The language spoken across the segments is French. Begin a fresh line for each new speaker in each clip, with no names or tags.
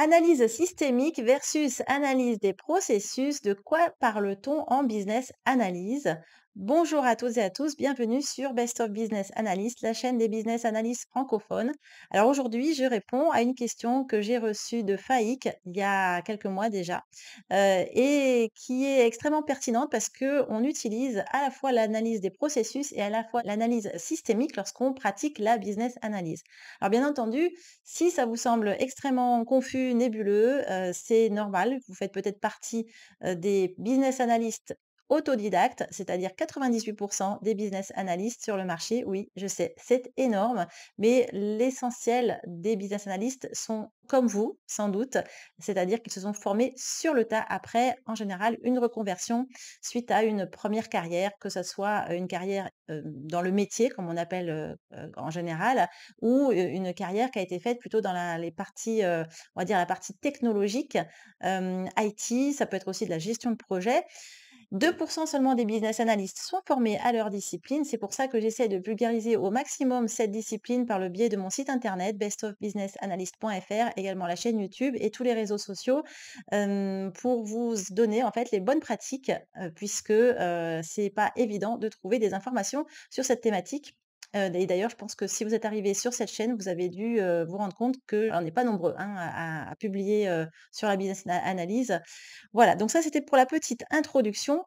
Analyse systémique versus analyse des processus, de quoi parle-t-on en business analyse Bonjour à toutes et à tous, bienvenue sur Best of Business Analyst, la chaîne des business analysts francophones. Alors aujourd'hui, je réponds à une question que j'ai reçue de Faïk il y a quelques mois déjà euh, et qui est extrêmement pertinente parce qu'on utilise à la fois l'analyse des processus et à la fois l'analyse systémique lorsqu'on pratique la business analyse. Alors bien entendu, si ça vous semble extrêmement confus, nébuleux, euh, c'est normal, vous faites peut-être partie euh, des business analystes autodidacte, c'est-à-dire 98% des business analysts sur le marché. Oui, je sais, c'est énorme, mais l'essentiel des business analysts sont comme vous, sans doute, c'est-à-dire qu'ils se sont formés sur le tas après, en général, une reconversion suite à une première carrière, que ce soit euh, une carrière euh, dans le métier, comme on appelle euh, en général, ou une carrière qui a été faite plutôt dans les parties, on va dire la partie technologique, IT, ça peut être aussi de la gestion de projet. 2% seulement des business analysts sont formés à leur discipline. C'est pour ça que j'essaie de vulgariser au maximum cette discipline par le biais de mon site internet bestofbusinessanalyst.fr, également la chaîne YouTube et tous les réseaux sociaux euh, pour vous donner en fait les bonnes pratiques euh, puisque euh, c'est pas évident de trouver des informations sur cette thématique et d'ailleurs, je pense que si vous êtes arrivé sur cette chaîne, vous avez dû vous rendre compte que qu'on n'est pas nombreux hein, à, publier sur la business analyse. Voilà, donc ça c'était pour la petite introduction.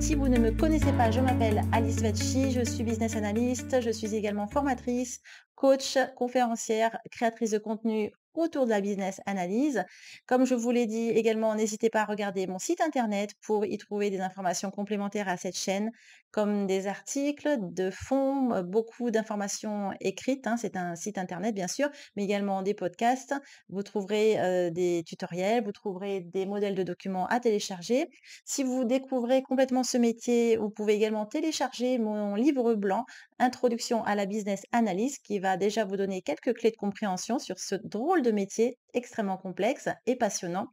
Si vous ne me connaissez pas, je m'appelle Alice Vetchi, je suis business analyst, je suis également formatrice, coach, conférencière, créatrice de contenu autour de la business analyse. Comme je vous l'ai dit également, n'hésitez pas à regarder mon site internet pour y trouver des informations complémentaires à cette chaîne, comme des articles de fond, beaucoup d'informations écrites, hein, c'est un site internet bien sûr, mais également des podcasts. Vous trouverez des tutoriels, vous trouverez des modèles de documents à télécharger. Si vous découvrez complètement ce métier, vous pouvez également télécharger mon livre blanc, Introduction à la business analyse, qui va déjà vous donner quelques clés de compréhension sur ce drôle de métier extrêmement complexe et passionnant.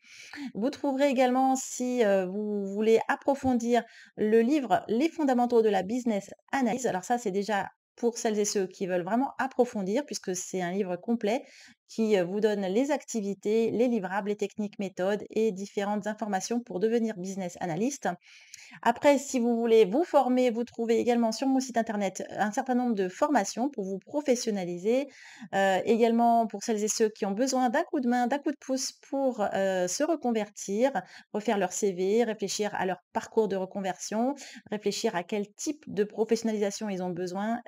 Vous trouverez également, si vous voulez approfondir le livre Les fondamentaux de la business analyse, alors ça c'est déjà pour celles et ceux qui veulent vraiment approfondir, puisque c'est un livre complet, qui vous donne les activités, les livrables, les techniques, méthodes et différentes informations pour devenir business analyst. Après, si vous voulez vous former, vous trouvez également sur mon site internet un certain nombre de formations pour vous professionnaliser. également pour celles et ceux qui ont besoin d'un coup de main, d'un coup de pouce pour se reconvertir, refaire leur CV, réfléchir à leur parcours de reconversion, réfléchir à quel type de professionnalisation ils ont besoin.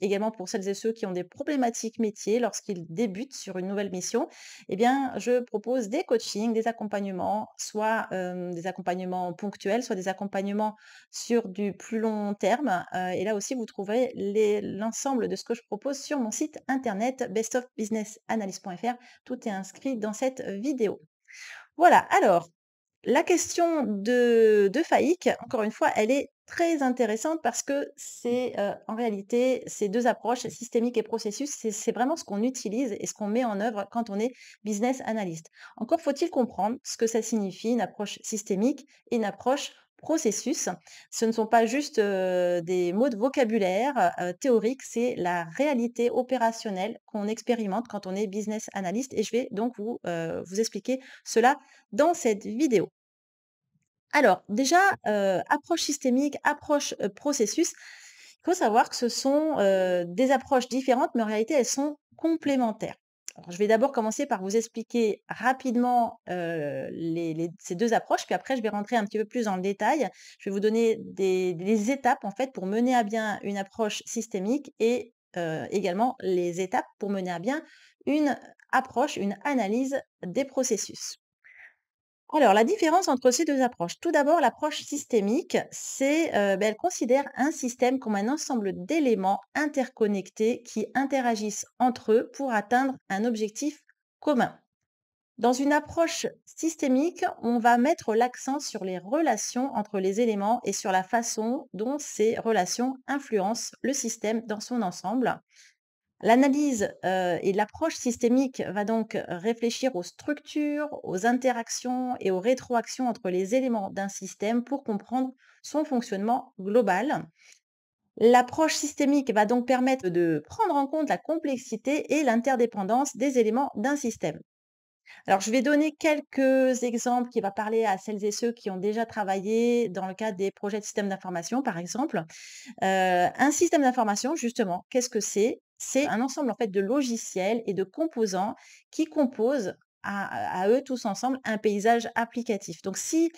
également pour celles et ceux qui ont des problématiques métiers lorsqu'ils débutent sur une nouvelle mission, eh bien, je propose des coachings, des accompagnements, soit des accompagnements ponctuels, soit des accompagnements sur du plus long terme. et là aussi, vous trouverez l'ensemble de ce que je propose sur mon site internet bestofbusinessanalyse.fr. Tout est inscrit dans cette vidéo. Voilà, alors la question de, de Faïk, encore une fois, elle est très intéressante parce que c'est euh, en réalité ces deux approches, systémique et processus, c'est vraiment ce qu'on utilise et ce qu'on met en œuvre quand on est business analyst. Encore faut-il comprendre ce que ça signifie une approche systémique et une approche processus. Ce ne sont pas juste des mots de vocabulaire théorique, c'est la réalité opérationnelle qu'on expérimente quand on est business analyst et je vais donc vous, vous expliquer cela dans cette vidéo. Alors déjà, approche systémique, approche processus, il faut savoir que ce sont des approches différentes, mais en réalité, elles sont complémentaires je vais d'abord commencer par vous expliquer rapidement ces deux approches, puis après je vais rentrer un petit peu plus dans le détail. Je vais vous donner des, étapes en fait pour mener à bien une approche systémique et également les étapes pour mener à bien une approche, une analyse des processus. Alors, la différence entre ces deux approches. Tout d'abord, l'approche systémique, c'est, euh, elle considère un système comme un ensemble d'éléments interconnectés qui interagissent entre eux pour atteindre un objectif commun. Dans une approche systémique, on va mettre l'accent sur les relations entre les éléments et sur la façon dont ces relations influencent le système dans son ensemble. L'analyse et l'approche systémique va donc réfléchir aux structures, aux interactions et aux rétroactions entre les éléments d'un système pour comprendre son fonctionnement global. L'approche systémique va donc permettre de prendre en compte la complexité et l'interdépendance des éléments d'un système. Alors, je vais donner quelques exemples qui vont parler à celles et ceux qui ont déjà travaillé dans le cadre des projets de systèmes d'information, par exemple. un système d'information, justement, qu'est-ce que c'est c'est un ensemble en fait de logiciels et de composants qui composent à, eux tous ensemble un paysage applicatif. Donc si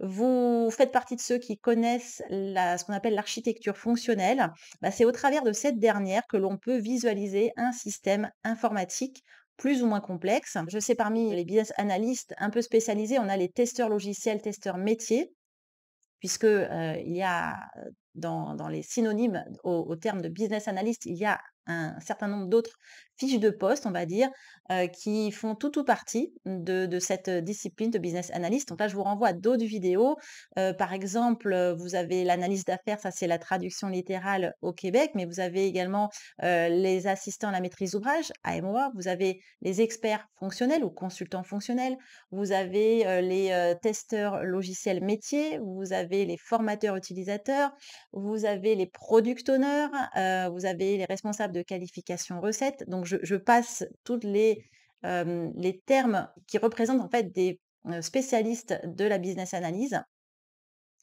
vous faites partie de ceux qui connaissent ce qu'on appelle l'architecture fonctionnelle, bah, c'est au travers de cette dernière que l'on peut visualiser un système informatique plus ou moins complexe. Je sais parmi les business analystes un peu spécialisés, on a les testeurs logiciels, testeurs métiers, puisque euh, il y a dans, les synonymes au, au, terme de business analyst, il y a un certain nombre d'autres fiches de poste, on va dire, qui font tout ou partie de, cette discipline de business analyst. Donc là, je vous renvoie à d'autres vidéos. par exemple, vous avez l'analyse d'affaires, ça c'est la traduction littérale au Québec, mais vous avez également les assistants à la maîtrise d'ouvrage, AMOA, vous avez les experts fonctionnels ou consultants fonctionnels, vous avez les testeurs logiciels métiers, vous avez les formateurs utilisateurs, vous avez les product owners, vous avez les responsables de qualification recette. Donc je, passe tous les, termes qui représentent en fait des spécialistes de la business analyse.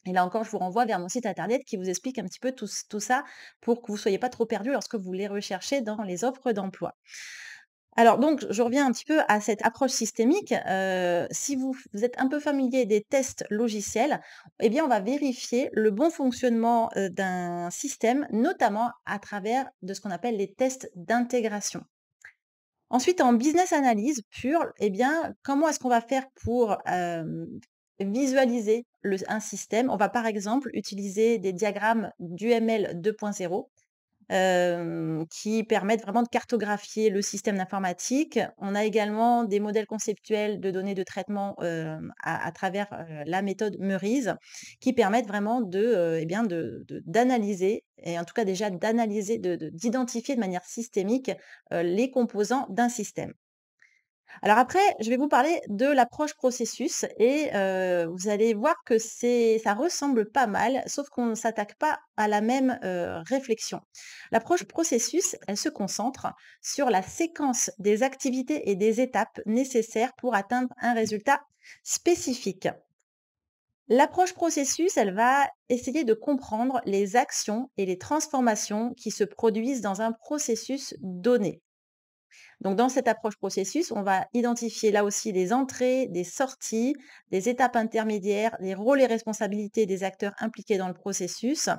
Et là encore, je vous renvoie vers mon site internet qui vous explique un petit peu tout, ça pour que vous ne soyez pas trop perdu lorsque vous les recherchez dans les offres d'emploi. Alors donc, je reviens un petit peu à cette approche systémique. si vous, vous, êtes un peu familier des tests logiciels, eh bien, on va vérifier le bon fonctionnement d'un système, notamment à travers de ce qu'on appelle les tests d'intégration. Ensuite, en business analyse pure, eh bien, comment est-ce qu'on va faire pour visualiser un système On va par exemple utiliser des diagrammes d'UML 2.0 qui permettent vraiment de cartographier le système d'informatique. On a également des modèles conceptuels de données de traitement à, travers la méthode Meurise qui permettent vraiment de, eh bien d'analyser et en tout cas déjà d'analyser, d'identifier de manière systémique les composants d'un système. Alors après, je vais vous parler de l'approche processus et vous allez voir que ça ressemble pas mal, sauf qu'on ne s'attaque pas à la même réflexion. L'approche processus, elle se concentre sur la séquence des activités et des étapes nécessaires pour atteindre un résultat spécifique. L'approche processus, elle va essayer de comprendre les actions et les transformations qui se produisent dans un processus donné. Donc dans cette approche processus, on va identifier là aussi des entrées, des sorties, des étapes intermédiaires, les rôles et responsabilités des acteurs impliqués dans le processus.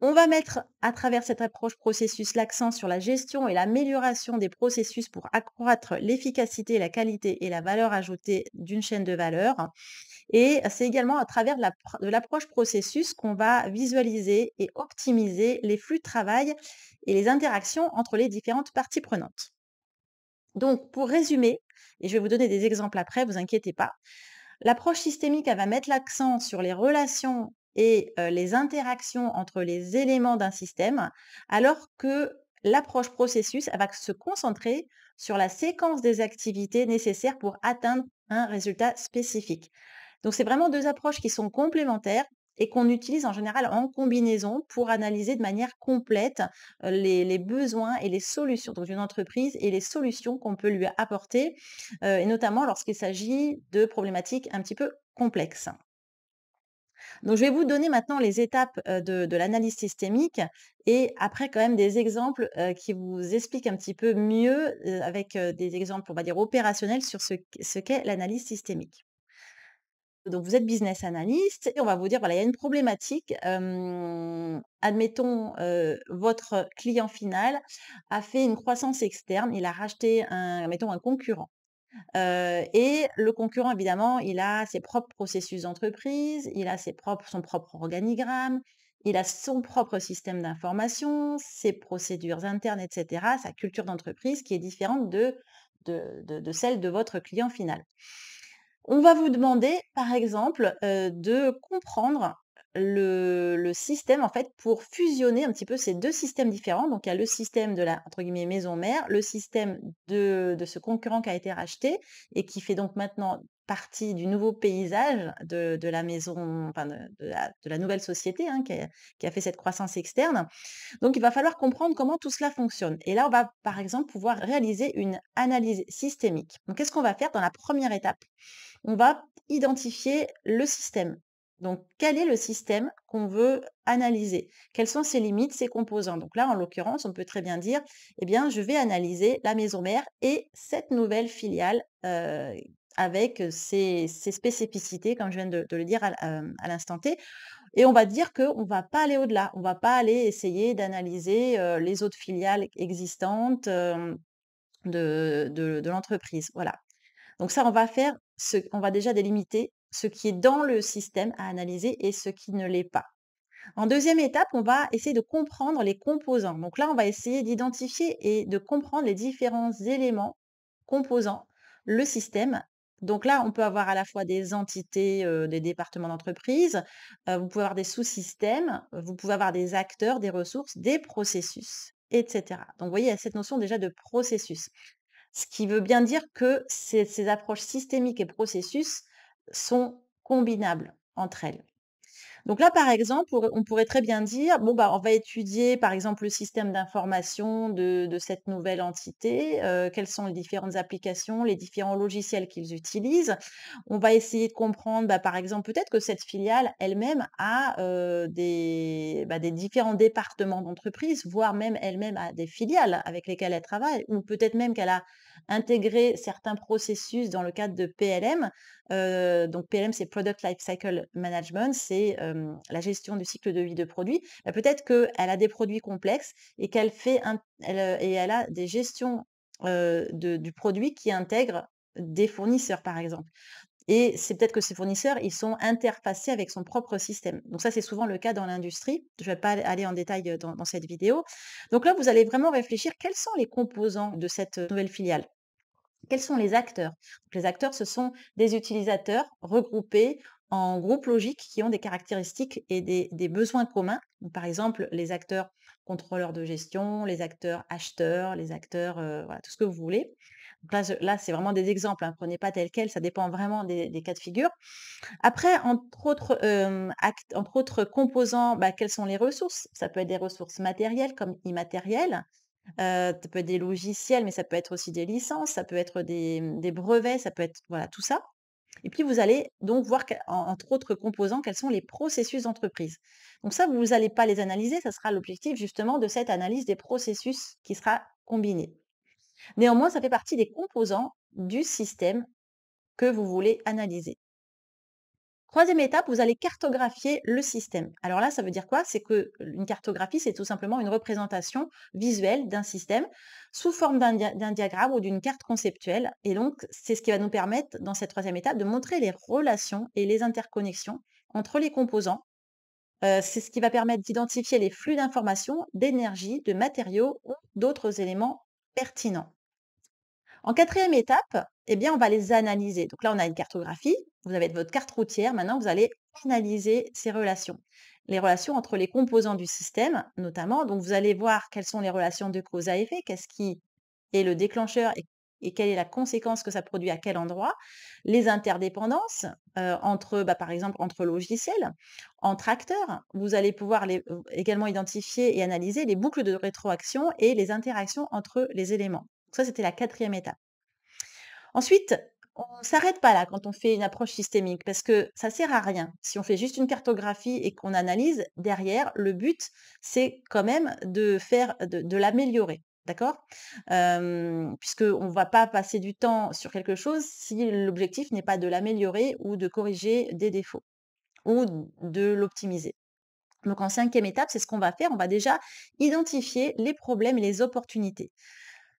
On va mettre à travers cette approche processus l'accent sur la gestion et l'amélioration des processus pour accroître l'efficacité, la qualité et la valeur ajoutée d'une chaîne de valeur. Et c'est également à travers de l'approche processus qu'on va visualiser et optimiser les flux de travail et les interactions entre les différentes parties prenantes. Donc, pour résumer, et je vais vous donner des exemples après, vous inquiétez pas, l'approche systémique, elle va mettre l'accent sur les relations et les interactions entre les éléments d'un système, alors que l'approche processus, elle va se concentrer sur la séquence des activités nécessaires pour atteindre un résultat spécifique. Donc, c'est vraiment deux approches qui sont complémentaires et qu'on utilise en général en combinaison pour analyser de manière complète les, besoins et les solutions d'une entreprise et les solutions qu'on peut lui apporter, et notamment lorsqu'il s'agit de problématiques un petit peu complexes. Donc, je vais vous donner maintenant les étapes de, l'analyse systémique et après quand même des exemples qui vous expliquent un petit peu mieux avec des exemples, on va dire, opérationnels sur ce qu'est l'analyse systémique. Donc, vous êtes business analyst et on va vous dire, voilà, il y a une problématique. admettons, votre client final a fait une croissance externe, il a racheté, un, un concurrent. et le concurrent, évidemment, il a ses propres processus d'entreprise, il a ses propres, son propre organigramme, il a son propre système d'information, ses procédures internes, etc., sa culture d'entreprise qui est différente de celle de votre client final. On va vous demander, par exemple, euh, de comprendre le, système en fait pour fusionner un petit peu ces deux systèmes différents. Donc il y a le système de la entre guillemets maison mère, le système de, ce concurrent qui a été racheté et qui fait donc maintenant partie du nouveau paysage de, la maison, enfin de, la, nouvelle société hein, qui, qui, a, fait cette croissance externe. Donc il va falloir comprendre comment tout cela fonctionne. Et là, on va par exemple pouvoir réaliser une analyse systémique. Donc qu'est-ce qu'on va faire dans la première étape On va identifier le système, donc, quel est le système qu'on veut analyser Quelles sont ses limites, ses composants Donc là, en l'occurrence, on peut très bien dire, eh bien, je vais analyser la maison mère et cette nouvelle filiale euh, avec ses, spécificités, comme je viens de, le dire à, l'instant T. Et on va dire qu'on ne va pas aller au-delà, on ne va pas aller essayer d'analyser euh, les autres filiales existantes euh, de, l'entreprise. Voilà. Donc ça, on va faire, ce, on va déjà délimiter ce qui est dans le système à analyser et ce qui ne l'est pas. En deuxième étape, on va essayer de comprendre les composants. Donc là, on va essayer d'identifier et de comprendre les différents éléments composant le système. Donc là, on peut avoir à la fois des entités, euh, des départements d'entreprise, euh, vous pouvez avoir des sous-systèmes, vous pouvez avoir des acteurs, des ressources, des processus, etc. Donc vous voyez, il y a cette notion déjà de processus. Ce qui veut bien dire que ces approches systémiques et processus sont combinables entre elles. Donc là, par exemple, on pourrait très bien dire, bon, bah, on va étudier, par exemple, le système d'information de, cette nouvelle entité, euh, quelles sont les différentes applications, les différents logiciels qu'ils utilisent. On va essayer de comprendre, bah, par exemple, peut-être que cette filiale elle-même a euh, bah, des, différents départements d'entreprise, voire même elle-même a des filiales avec lesquelles elle travaille, ou peut-être même qu'elle a intégrer certains processus dans le cadre de PLM. Euh, donc PLM, c'est Product Lifecycle Management, c'est la gestion du cycle de vie de produits. Bah, peut-être qu'elle a des produits complexes et qu'elle fait euh, et elle a des gestions de, du produit qui intègrent des fournisseurs, par exemple. Et c'est peut-être que ces fournisseurs, ils sont interfacés avec son propre système. Donc ça, c'est souvent le cas dans l'industrie. Je ne vais pas aller en détail dans, cette vidéo. Donc là, vous allez vraiment réfléchir quels sont les composants de cette nouvelle filiale. Quels sont les acteurs Les acteurs, ce sont des utilisateurs regroupés en groupes logiques qui ont des caractéristiques et des, besoins communs. par exemple, les acteurs contrôleurs de gestion, les acteurs acheteurs, les acteurs, voilà, tout ce que vous voulez. Là, c'est vraiment des exemples, ne hein, prenez pas tel quel, ça dépend vraiment des, cas de figure. Après, entre autres, composants, bah, quelles sont les ressources Ça peut être des ressources matérielles comme immatérielles, ça peut être des logiciels, mais ça peut être aussi des licences, ça peut être des, mmh, brevets, ça peut être voilà tout ça. Et puis vous allez donc voir entre autres composants quels sont les processus d'entreprise. Donc ça, vous n'allez pas les analyser, ça sera l'objectif justement de cette analyse des processus qui sera combinée. Néanmoins, ça fait partie des composants du système que vous voulez analyser. Troisième étape, vous allez cartographier le système. Alors là, ça veut dire quoi C'est qu'une cartographie, c'est tout simplement une représentation visuelle d'un système sous forme d'un diagramme ou d'une carte conceptuelle. Et donc, c'est ce qui va nous permettre, dans cette troisième étape, de montrer les relations et les interconnexions entre les composants. c'est ce qui va permettre d'identifier les flux d'informations, d'énergie, de matériaux ou d'autres éléments pertinent. En quatrième étape, eh bien, on va les analyser. Donc là, on a une cartographie. Vous avez votre carte routière. Maintenant, vous allez analyser ces relations. Les relations entre les composants du système, notamment. Donc, vous allez voir quelles sont les relations de cause à effet, qu'est-ce qui est le déclencheur et et quelle est la conséquence que ça produit à quel endroit, les interdépendances euh, entre, bah, par exemple, entre logiciels, entre acteurs. Vous allez pouvoir les, euh, également identifier et analyser les boucles de rétroaction et les interactions entre les éléments. Ça, c'était la quatrième étape. Ensuite, on ne s'arrête pas là quand on fait une approche systémique, parce que ça ne sert à rien. Si on fait juste une cartographie et qu'on analyse derrière, le but, c'est quand même de faire de l'améliorer. D'accord Puisqu'on ne va pas passer du temps sur quelque chose si l'objectif n'est pas de l'améliorer ou de corriger des défauts ou de l'optimiser. Donc en cinquième étape, c'est ce qu'on va faire. On va déjà identifier les problèmes et les opportunités.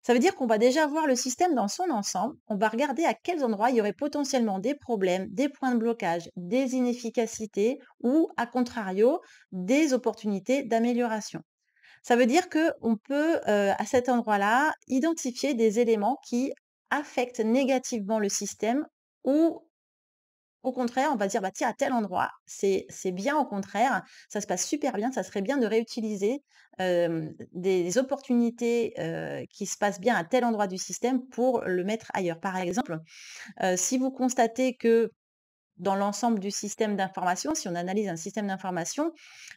Ça veut dire qu'on va déjà voir le système dans son ensemble. On va regarder à quels endroits il y aurait potentiellement des problèmes, des points de blocage, des inefficacités ou, à contrario, des opportunités d'amélioration. Ça veut dire qu'on peut, à cet endroit-là, identifier des éléments qui affectent négativement le système ou au contraire, on va dire, bah, tiens, à tel endroit, c'est bien au contraire, ça se passe super bien, ça serait bien de réutiliser des, opportunités qui se passent bien à tel endroit du système pour le mettre ailleurs. Par exemple, si vous constatez que dans l'ensemble du système d'information, si on analyse un système d'information,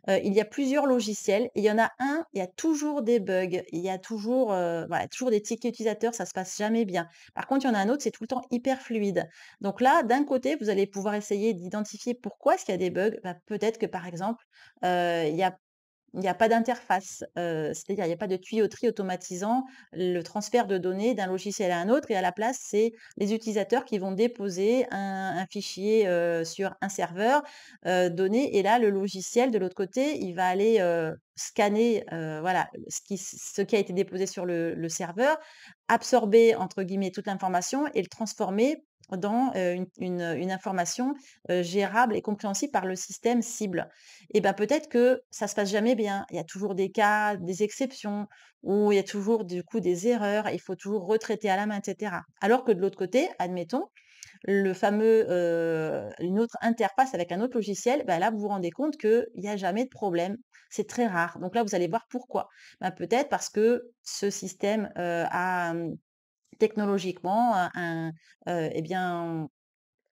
euh, il y a plusieurs logiciels. il y en a un, il y a toujours des bugs, il y a toujours, euh, toujours des tickets utilisateurs, ça ne se passe jamais bien. Par contre, il y en a un autre, c'est tout le temps hyper fluide. Donc là, d'un côté, vous allez pouvoir essayer d'identifier pourquoi est-ce qu'il y a des bugs. Bah, peut-être que par exemple, euh, il y a il n'y a pas d'interface, c'est-à-dire il n'y a pas de tuyauterie automatisant le transfert de données d'un logiciel à un autre. Et à la place, c'est les utilisateurs qui vont déposer un, fichier sur un serveur euh, donné. Et là, le logiciel de l'autre côté, il va aller scanner voilà, ce qui, ce, qui, a été déposé sur le serveur, absorber entre guillemets toute l'information et le transformer dans une, information gérable et compréhensible par le système cible. Et bien peut-être que ça ne se passe jamais bien. Il y a toujours des cas, des exceptions, où il y a toujours du coup des erreurs, il faut toujours retraiter à la main, etc. Alors que de l'autre côté, admettons, le fameux une autre interface avec un autre logiciel, ben, là vous vous rendez compte qu'il n'y a jamais de problème. C'est très rare. Donc là vous allez voir pourquoi. Ben, peut-être parce que ce système a mmh, technologiquement un, euh, eh bien,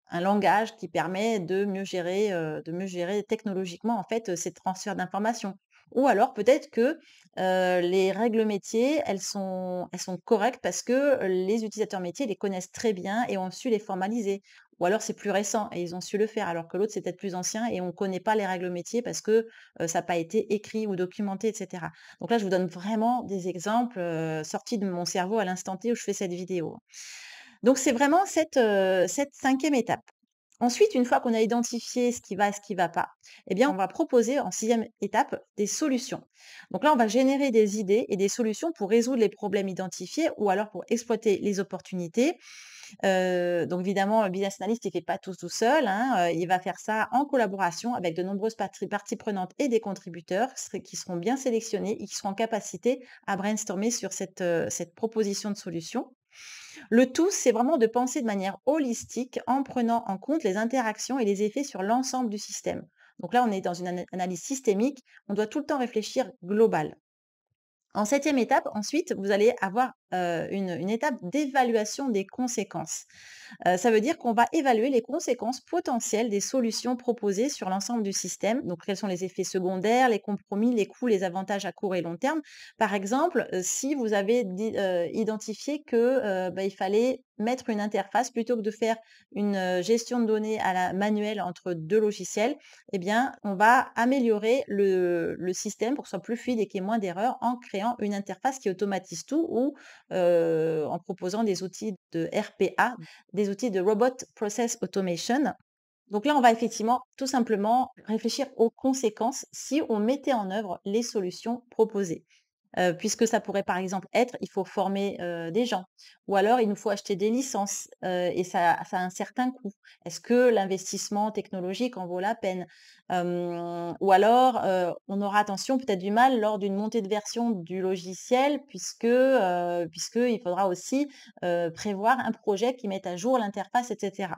un langage qui permet de mieux gérer, euh, de mieux gérer technologiquement en fait euh, ces transferts d'informations. Ou alors peut-être que les règles métiers, elles sont, elles sont correctes parce que les utilisateurs métiers les connaissent très bien et ont su les formaliser. Ou alors c'est plus récent et ils ont su le faire, alors que l'autre c'est peut-être plus ancien et on ne connaît pas les règles métiers parce que ça n'a pas été écrit ou documenté, etc. Donc là, je vous donne vraiment des exemples sortis de mon cerveau à l'instant T où je fais cette vidéo. Donc c'est vraiment cette, cette cinquième étape. Ensuite, une fois qu'on a identifié ce qui va, et ce qui ne va pas, eh bien, on va proposer en sixième étape des solutions. Donc là, on va générer des idées et des solutions pour résoudre les problèmes identifiés ou alors pour exploiter les opportunités. Euh, donc évidemment, le business analyst, il ne fait pas tout seul. Hein, euh, il va faire ça en collaboration avec de nombreuses parties, prenantes et des contributeurs qui seront bien sélectionnés et qui seront en capacité à brainstormer sur cette, euh, cette proposition de solution. Le tout, c'est vraiment de penser de manière holistique en prenant en compte les interactions et les effets sur l'ensemble du système. Donc là, on est dans une analyse systémique, on doit tout le temps réfléchir global. En septième étape, ensuite, vous allez avoir une, étape d'évaluation des conséquences. ça veut dire qu'on va évaluer les conséquences potentielles des solutions proposées sur l'ensemble du système. Donc, quels sont les effets secondaires, les compromis, les coûts, les avantages à court et long terme. Par exemple, si vous avez identifié que bah, il fallait mettre une interface plutôt que de faire une gestion de données à la manuelle entre deux logiciels, eh bien, on va améliorer le, le système pour que ce soit plus fluide et qu'il y ait moins d'erreurs en créant une interface qui automatise tout ou euh, en proposant des outils de RPA, mmh. des outils de Robot Process Automation. Donc là, on va effectivement tout simplement réfléchir aux conséquences si on mettait en œuvre les solutions proposées puisque ça pourrait par exemple être, il faut former des gens, ou alors il nous faut acheter des licences, et ça, a un certain coût. Est-ce que l'investissement technologique en vaut la peine Ou alors, on aura attention peut-être du mal lors d'une montée de version du logiciel, puisque, il faudra aussi prévoir un projet qui mette à jour l'interface, etc.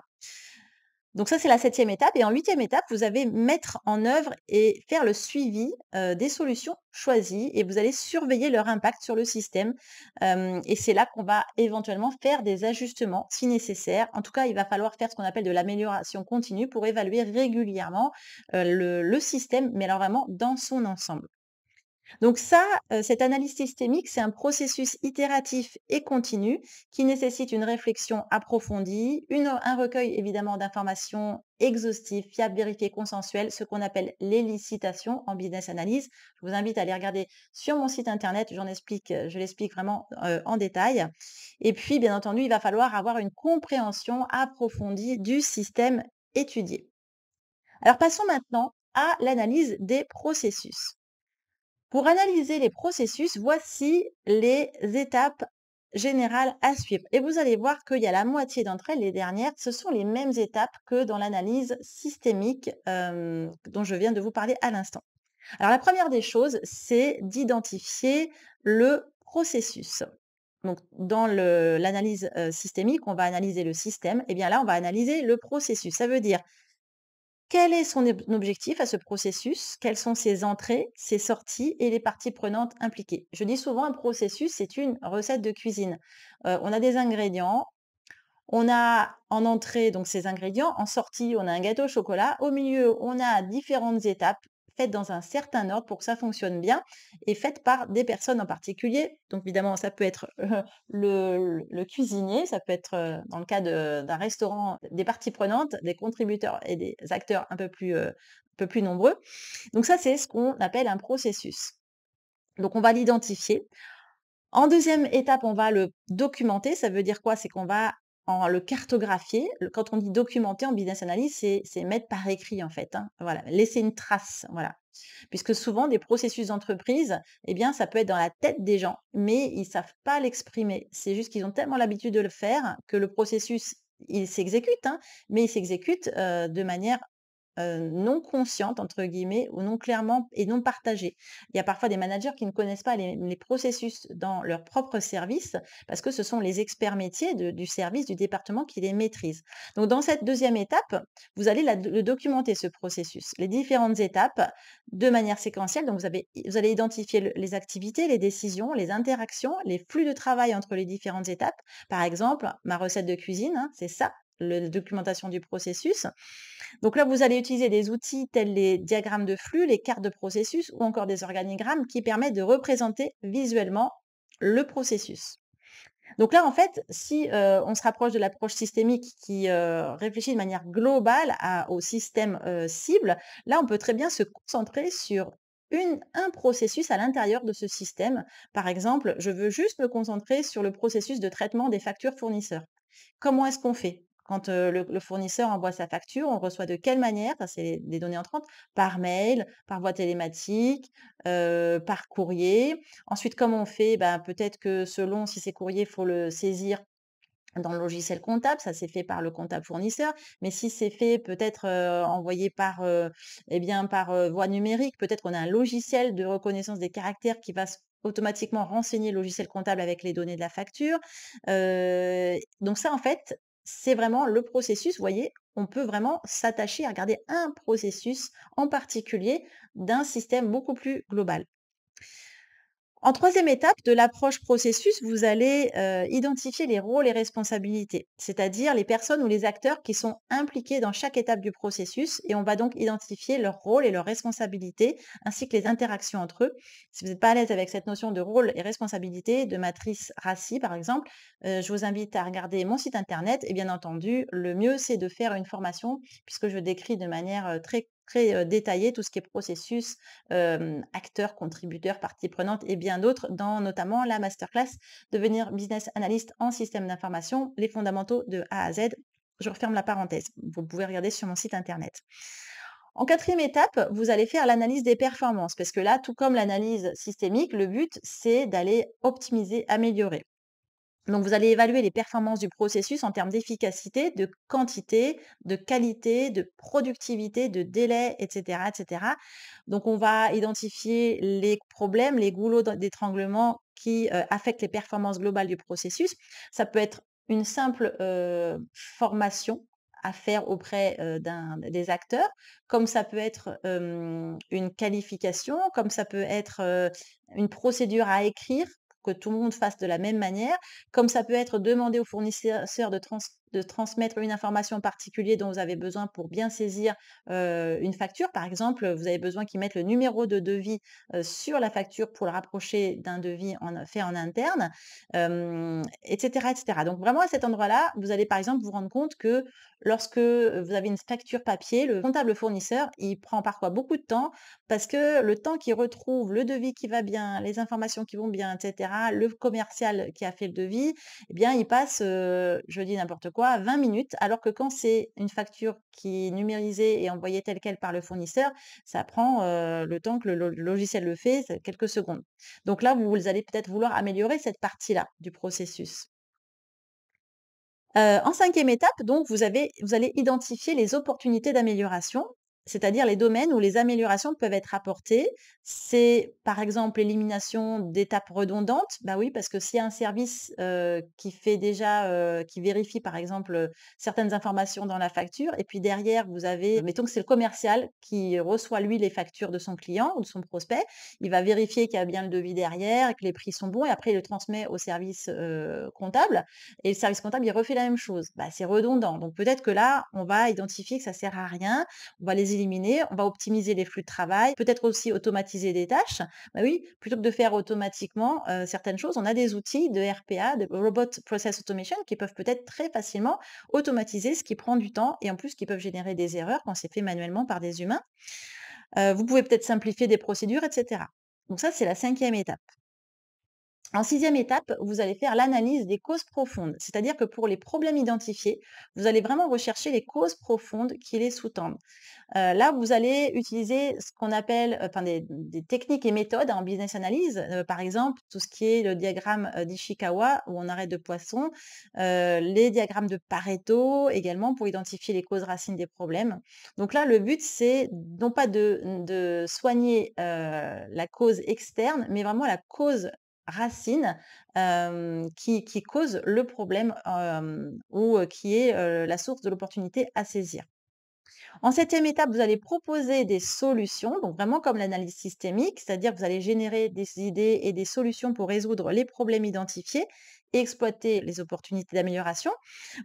Donc ça, c'est la septième étape. Et en huitième étape, vous avez mettre en œuvre et faire le suivi des solutions choisies et vous allez surveiller leur impact sur le système. et c'est là qu'on va éventuellement faire des ajustements si nécessaire. En tout cas, il va falloir faire ce qu'on appelle de l'amélioration continue pour évaluer régulièrement le, le système, mais alors vraiment dans son ensemble. Donc ça, euh, cette analyse systémique, c'est un processus itératif et continu qui nécessite une réflexion approfondie, un recueil évidemment d'informations exhaustives, fiables, vérifiées, consensuelles, ce qu'on appelle l'élicitation en business analyse. Je vous invite à aller regarder sur mon site internet, euh, je l'explique vraiment euh, en détail. Et puis, bien entendu, il va falloir avoir une compréhension approfondie du système étudié. Alors passons maintenant à l'analyse des processus. Pour analyser les processus, voici les étapes générales à suivre. Et vous allez voir qu'il y a la moitié d'entre elles, les dernières, ce sont les mêmes étapes que dans l'analyse systémique euh, dont je viens de vous parler à l'instant. Alors la première des choses, c'est d'identifier le processus. Donc dans l'analyse euh, systémique, on va analyser le système. Et eh bien là, on va analyser le processus. Ça veut dire quel est son objectif à ce processus, quelles sont ses entrées, ses sorties et les parties prenantes impliquées. Je dis souvent un processus, c'est une recette de cuisine. Euh, on a des ingrédients, on a en entrée donc ces ingrédients, en sortie on a un gâteau au chocolat, au milieu on a différentes étapes, faites dans un certain ordre pour que ça fonctionne bien et faites par des personnes en particulier. Donc évidemment, ça peut être euh, le, cuisinier, ça peut être euh, dans le cas d'un restaurant des parties prenantes, des contributeurs et des acteurs un peu plus, euh, un peu plus nombreux. Donc ça, c'est ce qu'on appelle un processus. Donc on va l'identifier. En deuxième étape, on va le documenter. Ça veut dire quoi C'est qu'on va le cartographier. Quand on dit documenter en business analysis, c'est mettre par écrit en fait. Hein, voilà, laisser une trace. Voilà. Puisque souvent des processus d'entreprise, eh bien, ça peut être dans la tête des gens, mais ils savent pas l'exprimer. C'est juste qu'ils ont tellement l'habitude de le faire que le processus il s'exécute, hein, mais il s'exécute euh, de manière non consciente, entre guillemets, ou non clairement et non partagée. Il y a parfois des managers qui ne connaissent pas les, processus dans leur propre service parce que ce sont les experts métiers du service, du département qui les maîtrisent. Donc dans cette deuxième étape, vous allez le documenter, ce processus, les différentes étapes de manière séquentielle. Donc vous, avez, vous allez identifier les activités, les décisions, les interactions, les flux de travail entre les différentes étapes. Par exemple, ma recette de cuisine, hein, c'est ça, la documentation du processus. Donc là, vous allez utiliser des outils tels les diagrammes de flux, les cartes de processus ou encore des organigrammes qui permettent de représenter visuellement le processus. Donc là, en fait, si euh, on se rapproche de l'approche systémique qui euh, réfléchit de manière globale au système euh, cible, là, on peut très bien se concentrer sur un processus à l'intérieur de ce système. Par exemple, je veux juste me concentrer sur le processus de traitement des factures fournisseurs. Comment est-ce qu'on fait quand le, fournisseur envoie sa facture, on reçoit de quelle manière Ça, c'est des données entrantes. Par mail, par voie télématique, par courrier. Ensuite, comment on fait bah, Peut-être que selon si c'est courrier, il faut le saisir dans le logiciel comptable, ça c'est fait par le comptable fournisseur, mais si c'est fait peut-être envoyé par, eh bien, par voie numérique, peut-être qu'on a un logiciel de reconnaissance des caractères qui va automatiquement renseigner le logiciel comptable avec les données de la facture. donc ça, en fait, c'est vraiment le processus. Vous voyez, on peut vraiment s'attacher à regarder un processus en particulier d'un système beaucoup plus global. En troisième étape de l'approche processus, vous allez euh, identifier les rôles et responsabilités, c'est-à-dire les personnes ou les acteurs qui sont impliqués dans chaque étape du processus et on va donc identifier leurs rôles et leurs responsabilités ainsi que les interactions entre eux. Si vous n'êtes pas à l'aise avec cette notion de rôle et responsabilité, de matrice racine par exemple, euh, je vous invite à regarder mon site internet et bien entendu, le mieux c'est de faire une formation puisque je décris de manière euh, très très détaillé tout ce qui est processus, acteurs, contributeurs, parties prenantes et bien d'autres, dans notamment la masterclass Devenir business analyst en système d'information, les fondamentaux de A à Z. Je referme la parenthèse. Vous pouvez regarder sur mon site internet. En quatrième étape, vous allez faire l'analyse des performances, parce que là, tout comme l'analyse systémique, le but, c'est d'aller optimiser, améliorer. Donc, vous allez évaluer les performances du processus en termes d'efficacité, de quantité, de qualité, de productivité, de délai, etc., etc. Donc, on va identifier les problèmes, les goulots d'étranglement qui euh, affectent les performances globales du processus. Ça peut être une simple euh, formation à faire auprès euh, des acteurs, comme ça peut être une qualification, comme ça peut être une procédure à écrire que tout le monde fasse de la même manière, comme ça peut être demandé aux fournisseurs de transport, de transmettre une information particulière dont vous avez besoin pour bien saisir une facture. Par exemple, vous avez besoin qu'ils mettent le numéro de devis sur la facture pour le rapprocher d'un devis en, fait en interne, etc., etc. Donc vraiment à cet endroit-là, vous allez par exemple vous rendre compte que lorsque vous avez une facture papier, le comptable fournisseur, il prend parfois beaucoup de temps parce que le temps qu'il retrouve le devis qui va bien, les informations qui vont bien, etc., le commercial qui a fait le devis, eh bien, il passe, je dis n'importe quoi, 20 minutes, alors que quand c'est une facture qui est numérisée et envoyée telle qu'elle par le fournisseur, ça prend le temps que le, logiciel le fait, quelques secondes. Donc là, vous, allez peut-être vouloir améliorer cette partie-là du processus. en cinquième étape, donc, vous, avez, vous allez identifier les opportunités d'amélioration c'est-à-dire les domaines où les améliorations peuvent être apportées. C'est par exemple l'élimination d'étapes redondantes. Bah oui, parce que s'il y a un service qui fait déjà, qui vérifie par exemple certaines informations dans la facture, et puis derrière vous avez, mettons que c'est le commercial qui reçoit lui les factures de son client ou de son prospect, il va vérifier qu'il y a bien le devis derrière, que les prix sont bons, et après il le transmet au service comptable, et le service comptable il refait la même chose. Bah, c'est redondant. Donc peut-être que là on va identifier que ça sert à rien, on va les on va optimiser les flux de travail, peut-être aussi automatiser des tâches. Bah oui, plutôt que de faire automatiquement euh, certaines choses, on a des outils de RPA, de Robot Process Automation, qui peuvent peut-être très facilement automatiser ce qui prend du temps et en plus qui peuvent générer des erreurs quand c'est fait manuellement par des humains. Euh, vous pouvez peut-être simplifier des procédures, etc. Donc ça, c'est la cinquième étape. En sixième étape, vous allez faire l'analyse des causes profondes, c'est-à-dire que pour les problèmes identifiés, vous allez vraiment rechercher les causes profondes qui les sous-tendent. Euh, là, vous allez utiliser ce qu'on appelle euh, enfin, des, des, techniques et méthodes en business analysis, euh, par exemple tout ce qui est le diagramme d'Ishikawa où on arrête de poisson, les diagrammes de Pareto également pour identifier les causes racines des problèmes. Donc là, le but, c'est non pas de, de soigner la cause externe, mais vraiment la cause racine qui, qui, cause le problème ou qui est la source de l'opportunité à saisir. En septième étape, vous allez proposer des solutions, donc vraiment comme l'analyse systémique, c'est-à-dire vous allez générer des idées et des solutions pour résoudre les problèmes identifiés exploiter les opportunités d'amélioration.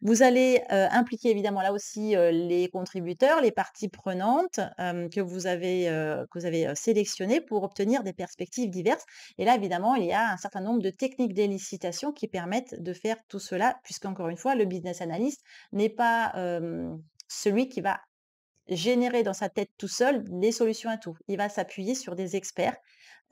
Vous allez impliquer évidemment là aussi les contributeurs, les parties prenantes que vous avez, que vous avez sélectionnées pour obtenir des perspectives diverses. Et là, évidemment, il y a un certain nombre de techniques d'élicitation qui permettent de faire tout cela, puisqu'encore une fois, le business analyst n'est pas celui qui va générer dans sa tête tout seul les solutions à tout. Il va s'appuyer sur des experts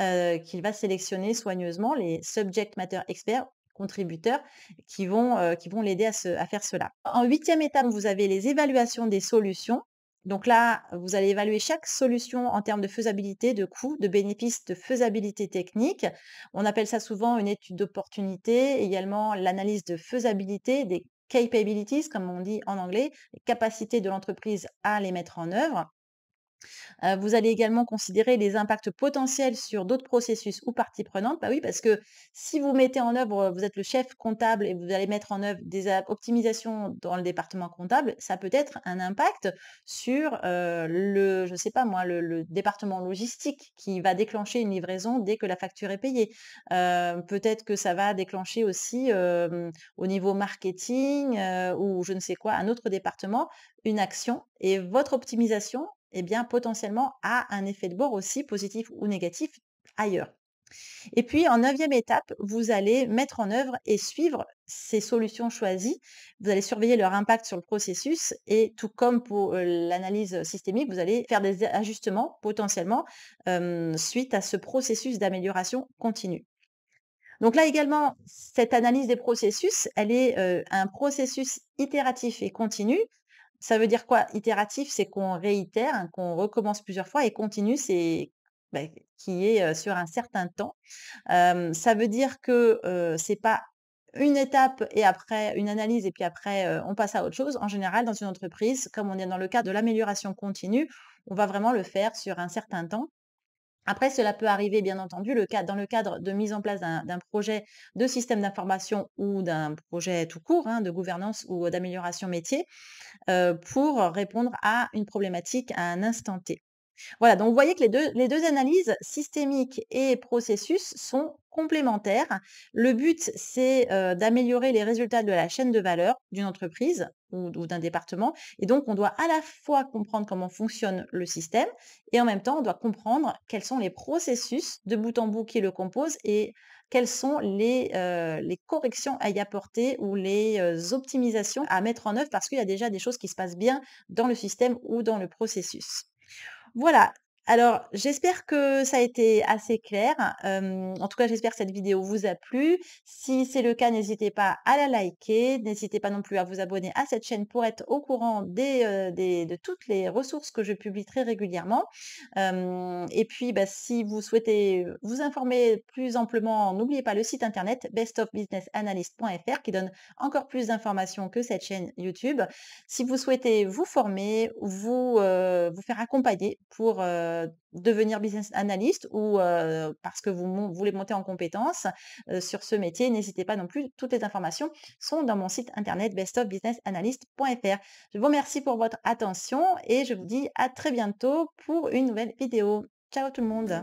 qu'il va sélectionner soigneusement, les subject matter experts contributeurs qui vont, euh, vont l'aider à, à faire cela. En huitième étape, vous avez les évaluations des solutions. Donc là, vous allez évaluer chaque solution en termes de faisabilité, de coûts, de bénéfices, de faisabilité technique. On appelle ça souvent une étude d'opportunité, également l'analyse de faisabilité des capabilities, comme on dit en anglais, les capacités de l'entreprise à les mettre en œuvre vous allez également considérer les impacts potentiels sur d'autres processus ou parties prenantes. Bah oui, parce que si vous mettez en œuvre, vous êtes le chef comptable et vous allez mettre en œuvre des optimisations dans le département comptable, ça peut être un impact sur le, je sais pas moi, le, département logistique qui va déclencher une livraison dès que la facture est payée. Peut-être que ça va déclencher aussi au niveau marketing ou je ne sais quoi, un autre département, une action et votre optimisation eh bien, potentiellement a un effet de bord aussi positif ou négatif ailleurs. Et puis, en neuvième étape, vous allez mettre en œuvre et suivre ces solutions choisies. Vous allez surveiller leur impact sur le processus et tout comme pour l'analyse systémique, vous allez faire des ajustements potentiellement suite à ce processus d'amélioration continue. Donc là également, cette analyse des processus, elle est un processus itératif et continu ça veut dire quoi Itératif, c'est qu'on réitère, hein, qu'on recommence plusieurs fois et continue, c'est bah, qui est sur un certain temps. ça veut dire que ce c'est pas une étape et après une analyse et puis après on passe à autre chose. En général, dans une entreprise, comme on est dans le cas de l'amélioration continue, on va vraiment le faire sur un certain temps. Après, cela peut arriver, bien entendu, dans le cadre de mise en place d'un projet de système d'information ou d'un projet tout court hein, de gouvernance ou euh, d'amélioration métier euh, pour répondre à une problématique à un instant T. Voilà, donc vous voyez que les deux, analyses systémique et processus sont complémentaires. Le but, c'est euh, d'améliorer les résultats de la chaîne de valeur d'une entreprise ou, d'un département. Et donc, on doit à la fois comprendre comment fonctionne le système et en même temps, on doit comprendre quels sont les processus de bout en bout qui le composent et quelles sont les, euh, corrections à y apporter ou les euh, optimisations à mettre en œuvre parce qu'il y a déjà des choses qui se passent bien dans le système ou dans le processus. Voilà, alors, j'espère que ça a été assez clair. en tout cas, j'espère que cette vidéo vous a plu. Si c'est le cas, n'hésitez pas à la liker. N'hésitez pas non plus à vous abonner à cette chaîne pour être au courant des, de toutes les ressources que je publie très régulièrement. et puis, bah, si vous souhaitez vous informer plus amplement, n'oubliez pas le site internet bestofbusinessanalyst.fr qui donne encore plus d'informations que cette chaîne YouTube. Si vous souhaitez vous former, vous, vous faire accompagner pour euh, devenir business analyst ou euh, parce que vous voulez monter en compétence euh, sur ce métier, n'hésitez pas non plus. Toutes les informations sont dans mon site internet bestofbusinessanalyst.fr. Je vous remercie pour votre attention et je vous dis à très bientôt pour une nouvelle vidéo. Ciao tout le monde